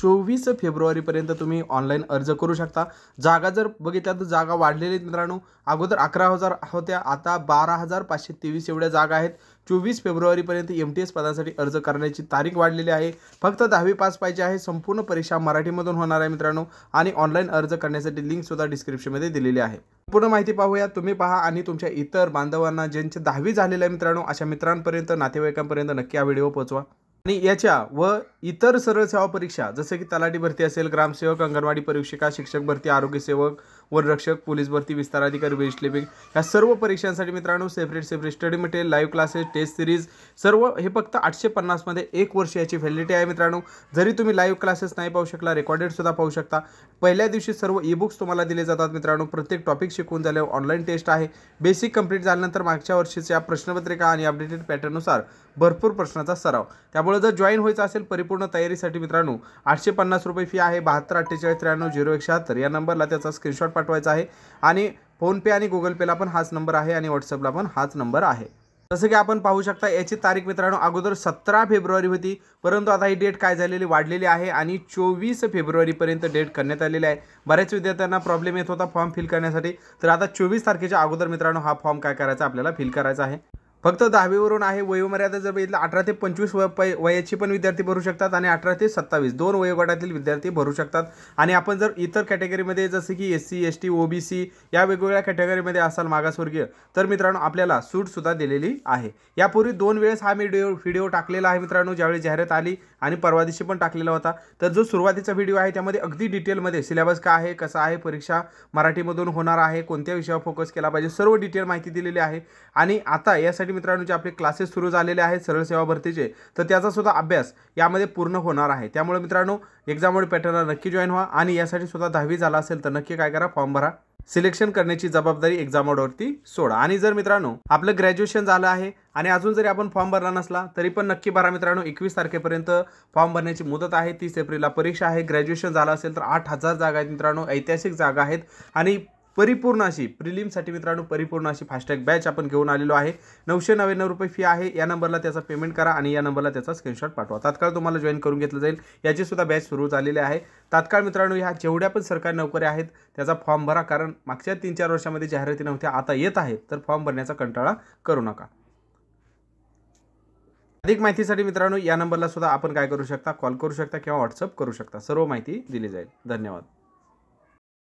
चोवीस फेब्रुवारीपर्यंत तुम्ही ऑनलाईन अर्ज करू शकता जागा जर बघितल्या तर जागा वाढलेल्या मित्रांनो अगोदर अकरा हजार होत्या आता बारा हजार पाचशे तेवीस एवढ्या जागा आहेत चोवीस फेब्रुवारीपर्यंत एम टी एस पदासाठी अर्ज करण्याची तारीख वाढलेली आहे फक्त दहावी पास पाहिजे आहे संपूर्ण परीक्षा मराठीमधून होणार आहे मित्रांनो आणि ऑनलाईन अर्ज करण्यासाठी लिंक सुद्धा डिस्क्रिप्शनमध्ये दिलेली आहे पूर्ण माहिती पाहूया तुम्ही पहा आणि तुमच्या इतर बांधवांना ज्यांचे दहावी झालेल्या आहे मित्रांनो अशा मित्रांपर्यंत नातेवाईकांपर्यंत नक्की हा व्हिडिओ पोहोचवा आणि याच्या व इतर सरळ सेवा परीक्षा जसे की तलाठी भरती असेल ग्रामसेवक अंगणवाडी परीक्षिका शिक्षक भरती आरोग्यसेवक वनरक्षक पोलीस भरती विस्तार अधिकारी बेस्ट या सर्व परीक्षांसाठी मित्रांनो separate separate study material live classes test series सर्व हे फक्त आठशे पन्नासमध्ये एक वर्ष याची व्हॅलिडिटी आहे मित्रांनो जरी तुम्ही लाईव्ह क्लासेस नाही पाहू शकला रेकॉर्डेड सुद्धा पाहू शकता पहिल्या दिवशी सर्व ई बुक्स तुम्हाला दिले जातात मित्रांनो प्रत्येक टॉपिक शिकवून झाल्यावर ऑनलाईन टेस्ट आहे बेसिक कंप्लीट झाल्यानंतर मागच्या वर्षीच्या प्रश्नपत्रिका आणि अपडेटेड पॅटर्ननुसार भरपूर प्रश्नाचा सराव त्यामुळे जर जॉईन व्हायचं असेल परिपूर्ण तयारीसाठी मित्रांनो आठशे पन्नास रुपये फी आहे बहात्तर अठ्ठेचाळीस त्र्याण्णव झिरो एक या नंबरला त्याचा स्क्रीनशॉट पाठवायचा आहे आणि फोनपे आणि गुगल पेला पण हाच नंबर आहे आणि व्हॉट्सअपला पण हाच नंबर आहे जसं की आपण पाहू शकता याची तारीख मित्रांनो अगोदर सतरा फेब्रुवारी होती परंतु आता ही डेट काय झालेली वाढलेली आहे आणि चोवीस फेब्रुवारीपर्यंत डेट करण्यात आलेली आहे बऱ्याच विद्यार्थ्यांना प्रॉब्लेम येत होता फॉर्म फिल करण्यासाठी तर आता चोवीस तारखेच्या अगोदर मित्रांनो हा फॉर्म काय करायचा आपल्याला फिल करायचा आहे फक्त दहावीवरून आहे वयोमर्यादा जर बघितलं अठरा ते पंचवीस व पै वयाची पण विद्यार्थी भरू शकतात आणि अठरा ते सत्तावीस दोन वयोगटातील विद्यार्थी भरू शकतात आणि आपण जर इतर कॅटेगरीमध्ये जसं की S C S T O B C या वेगवेगळ्या कॅटेगरीमध्ये असाल मागासवर्गीय तर मित्रांनो आपल्याला सूटसुद्धा दिलेली आहे यापूर्वी दोन वेळेस हा मी व्हिडिओ टाकलेला आहे मित्रांनो ज्यावेळी जाहिरात आली आणि परवा दिवशी पण टाकलेला होता तर जो सुरुवातीचा व्हिडिओ आहे त्यामध्ये अगदी डिटेलमध्ये सिलेबस काय आहे कसा आहे परीक्षा मराठीमधून होणार आहे कोणत्या विषयावर फोकस केला पाहिजे सर्व डिटेल माहिती दिलेली आहे आणि आता यासाठी मित्रांनो जे आपले क्लासेस सुरू झालेले आहेत सरळ सेवा भरतीचे तर त्याचा सुद्धा अभ्यास यामध्ये पूर्ण होणार आहे त्यामुळे मित्रांनो एक्झामवरील पॅटर्नला नक्की जॉईन व्हा आणि यासाठी सुद्धा दहावी झाला असेल तर नक्की काय करा फॉर्म भरा सिलेक्शन करण्याची जबाबदारी एक्झाम वरती सोडा आणि जर मित्रांनो आपलं ग्रॅज्युएशन झालं आहे आणि अजून जरी आपण फॉर्म भरला नसला तरी पण नक्की भरा मित्रांनो एकवीस तारखेपर्यंत फॉर्म भरण्याची मुदत आहे तीस एप्रिलला परीक्षा आहे ग्रॅज्युएशन झालं असेल तर आठ हजार जागा आहेत मित्रांनो ऐतिहासिक जागा आहेत आणि परिपूर्ण अशी प्रिलिमसाठी मित्रांनो परिपूर्ण अशी फास्टॅग बॅच आपण घेऊन आलेलो आहे नऊशे नव्याण्णव रुपये फी आहे या नंबरला त्याचा पेमेंट करा आणि या नंबरला त्याचा स्क्रीनशॉट पाठवा तात्काळ तुम्हाला जॉईन करून घेतलं जाईल याची सुद्धा बॅच सुरू झालेली आहे तात्काळ मित्रांनो ह्या जेवढ्या पण सरकारी नोकऱ्या आहेत त्याचा फॉर्म भरा कारण मागच्या तीन चार वर्षामध्ये जाहिराती नव्हत्या आता येत आहेत तर फॉर्म भरण्याचा कंटाळा करू नका अधिक माहितीसाठी मित्रांनो या नंबरला सुद्धा आपण काय करू शकता कॉल करू शकता किंवा व्हॉट्सअप करू शकता सर्व माहिती दिली जाईल धन्यवाद